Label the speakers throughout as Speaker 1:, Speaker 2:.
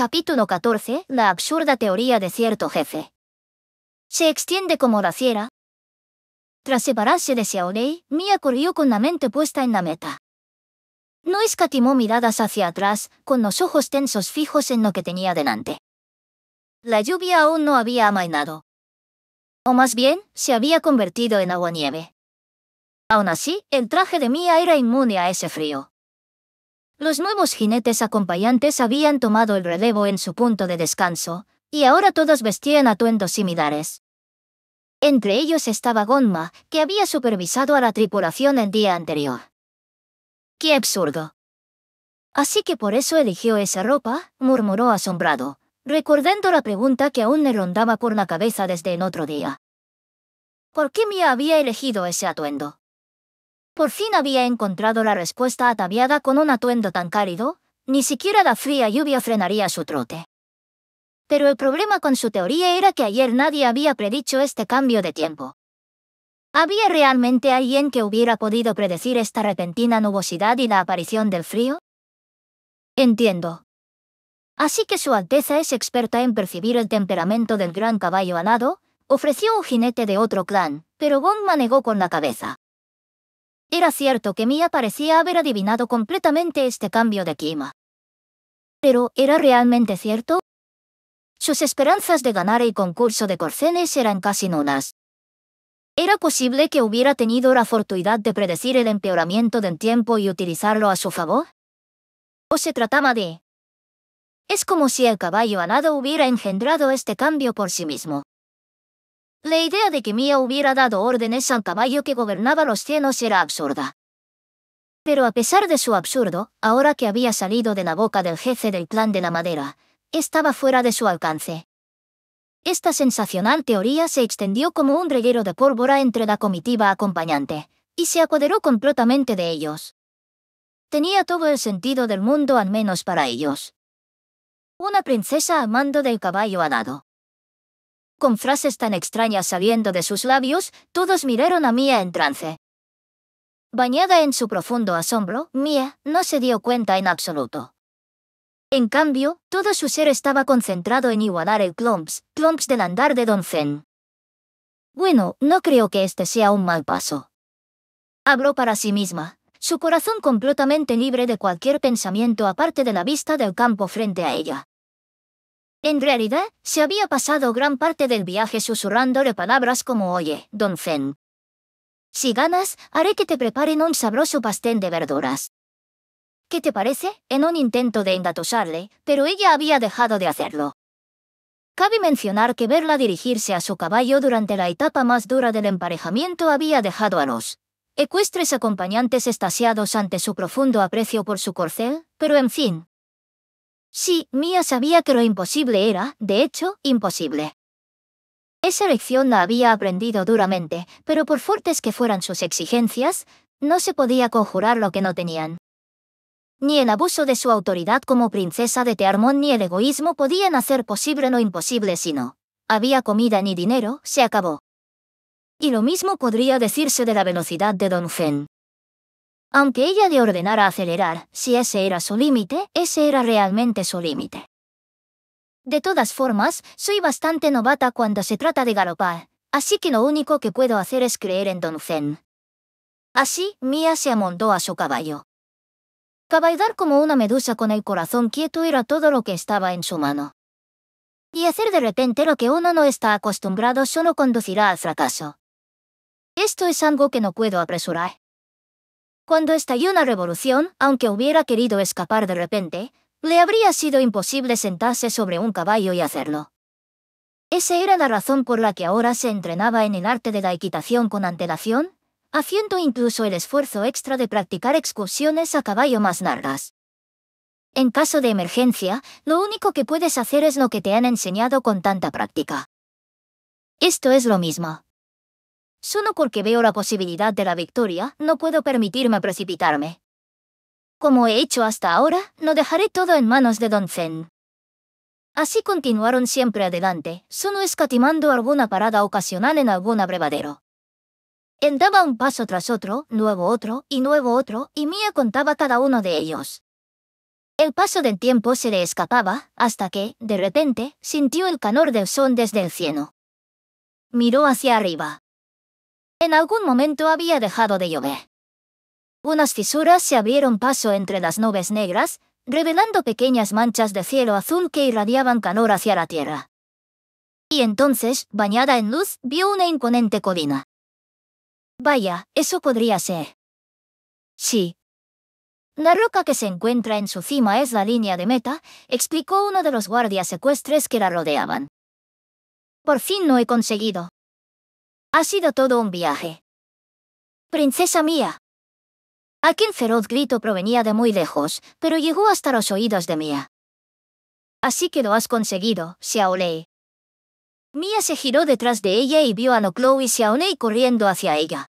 Speaker 1: Capítulo 14. La absurda teoría de cierto jefe. Se extiende como la fiera. Tras separarse de Xiaolei, Mia corrió con la mente puesta en la meta. No escatimó miradas hacia atrás, con los ojos tensos fijos en lo que tenía delante. La lluvia aún no había amainado. O más bien, se había convertido en agua-nieve. Aún así, el traje de Mia era inmune a ese frío. Los nuevos jinetes acompañantes habían tomado el relevo en su punto de descanso, y ahora todos vestían atuendos similares. Entre ellos estaba Gonma, que había supervisado a la tripulación el día anterior. ¡Qué absurdo! Así que por eso eligió esa ropa, murmuró asombrado, recordando la pregunta que aún le rondaba por la cabeza desde en otro día. ¿Por qué Mia había elegido ese atuendo? Por fin había encontrado la respuesta ataviada con un atuendo tan cálido, ni siquiera la fría lluvia frenaría su trote. Pero el problema con su teoría era que ayer nadie había predicho este cambio de tiempo. ¿Había realmente alguien que hubiera podido predecir esta repentina nubosidad y la aparición del frío? Entiendo. Así que Su Alteza es experta en percibir el temperamento del gran caballo anado, ofreció un jinete de otro clan, pero Gon negó con la cabeza. Era cierto que Mía parecía haber adivinado completamente este cambio de clima. Pero, ¿era realmente cierto? Sus esperanzas de ganar el concurso de Corcenes eran casi nulas. Era posible que hubiera tenido la fortuidad de predecir el empeoramiento del tiempo y utilizarlo a su favor. ¿O se trataba de... Es como si el caballo anado hubiera engendrado este cambio por sí mismo. La idea de que Mia hubiera dado órdenes al caballo que gobernaba los cielos era absurda. Pero a pesar de su absurdo, ahora que había salido de la boca del jefe del clan de la madera, estaba fuera de su alcance. Esta sensacional teoría se extendió como un reguero de pólvora entre la comitiva acompañante, y se apoderó completamente de ellos. Tenía todo el sentido del mundo al menos para ellos. Una princesa amando mando del caballo dado con frases tan extrañas saliendo de sus labios, todos miraron a Mia en trance. Bañada en su profundo asombro, Mia no se dio cuenta en absoluto. En cambio, todo su ser estaba concentrado en igualar el clomps, clomps del andar de Don Zen. Bueno, no creo que este sea un mal paso. Habló para sí misma, su corazón completamente libre de cualquier pensamiento aparte de la vista del campo frente a ella. En realidad, se había pasado gran parte del viaje susurrándole palabras como Oye, don Zen, Si ganas, haré que te preparen un sabroso pastel de verduras. ¿Qué te parece? En un intento de engatusarle, pero ella había dejado de hacerlo. Cabe mencionar que verla dirigirse a su caballo durante la etapa más dura del emparejamiento había dejado a los ecuestres acompañantes estasiados ante su profundo aprecio por su corcel, pero en fin, Sí, Mia sabía que lo imposible era, de hecho, imposible. Esa lección la había aprendido duramente, pero por fuertes que fueran sus exigencias, no se podía conjurar lo que no tenían. Ni el abuso de su autoridad como princesa de Tearmón ni el egoísmo podían hacer posible lo imposible si no. Había comida ni dinero, se acabó. Y lo mismo podría decirse de la velocidad de Don Fen. Aunque ella le ordenara acelerar, si ese era su límite, ese era realmente su límite. De todas formas, soy bastante novata cuando se trata de galopar, así que lo único que puedo hacer es creer en Don Zen. Así, Mia se amontó a su caballo. Cabalgar como una medusa con el corazón quieto era todo lo que estaba en su mano. Y hacer de repente lo que uno no está acostumbrado solo conducirá al fracaso. Esto es algo que no puedo apresurar. Cuando estalló una revolución, aunque hubiera querido escapar de repente, le habría sido imposible sentarse sobre un caballo y hacerlo. Esa era la razón por la que ahora se entrenaba en el arte de la equitación con antelación, haciendo incluso el esfuerzo extra de practicar excursiones a caballo más largas. En caso de emergencia, lo único que puedes hacer es lo que te han enseñado con tanta práctica. Esto es lo mismo. Solo porque veo la posibilidad de la victoria, no puedo permitirme precipitarme. Como he hecho hasta ahora, no dejaré todo en manos de Don Zen. Así continuaron siempre adelante, solo escatimando alguna parada ocasional en algún abrevadero. Entraba un paso tras otro, nuevo otro y nuevo otro, y Mía contaba cada uno de ellos. El paso del tiempo se le escapaba, hasta que, de repente, sintió el calor del sol desde el cielo. Miró hacia arriba. En algún momento había dejado de llover. Unas fisuras se abrieron paso entre las nubes negras, revelando pequeñas manchas de cielo azul que irradiaban calor hacia la tierra. Y entonces, bañada en luz, vio una imponente colina. Vaya, eso podría ser. Sí. La roca que se encuentra en su cima es la línea de meta, explicó uno de los guardias secuestres que la rodeaban. Por fin no he conseguido, ha sido todo un viaje. Princesa mía. Aquel feroz grito provenía de muy lejos, pero llegó hasta los oídos de Mía. Así que lo has conseguido, Xiaolei. Mía se giró detrás de ella y vio a Noclow y Xiaolei corriendo hacia ella.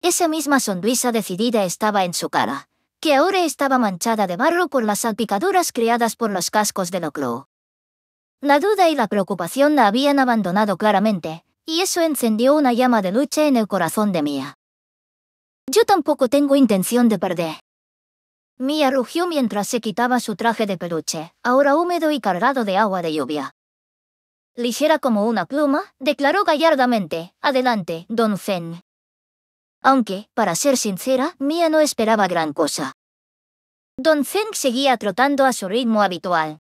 Speaker 1: Esa misma sonrisa decidida estaba en su cara, que ahora estaba manchada de barro por las salpicaduras creadas por los cascos de Noclow. La duda y la preocupación la habían abandonado claramente, y eso encendió una llama de lucha en el corazón de Mia. Yo tampoco tengo intención de perder. Mia rugió mientras se quitaba su traje de peluche, ahora húmedo y cargado de agua de lluvia. Ligera como una pluma, declaró gallardamente, adelante, don Zen". Aunque, para ser sincera, Mia no esperaba gran cosa. Don Zeng seguía trotando a su ritmo habitual,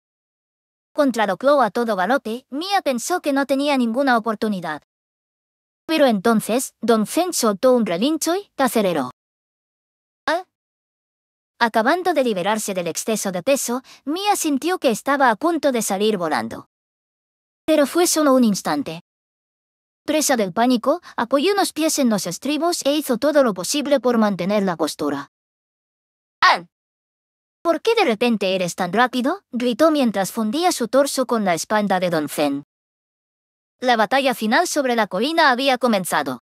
Speaker 1: contra a todo balote, Mia pensó que no tenía ninguna oportunidad. Pero entonces, Don Zen soltó un relincho y aceleró. ¿Ah? Acabando de liberarse del exceso de peso, Mia sintió que estaba a punto de salir volando. Pero fue solo un instante. Presa del pánico, apoyó unos pies en los estribos e hizo todo lo posible por mantener la postura. ¿Por qué de repente eres tan rápido? gritó mientras fundía su torso con la espalda de Don Zen. La batalla final sobre la colina había comenzado.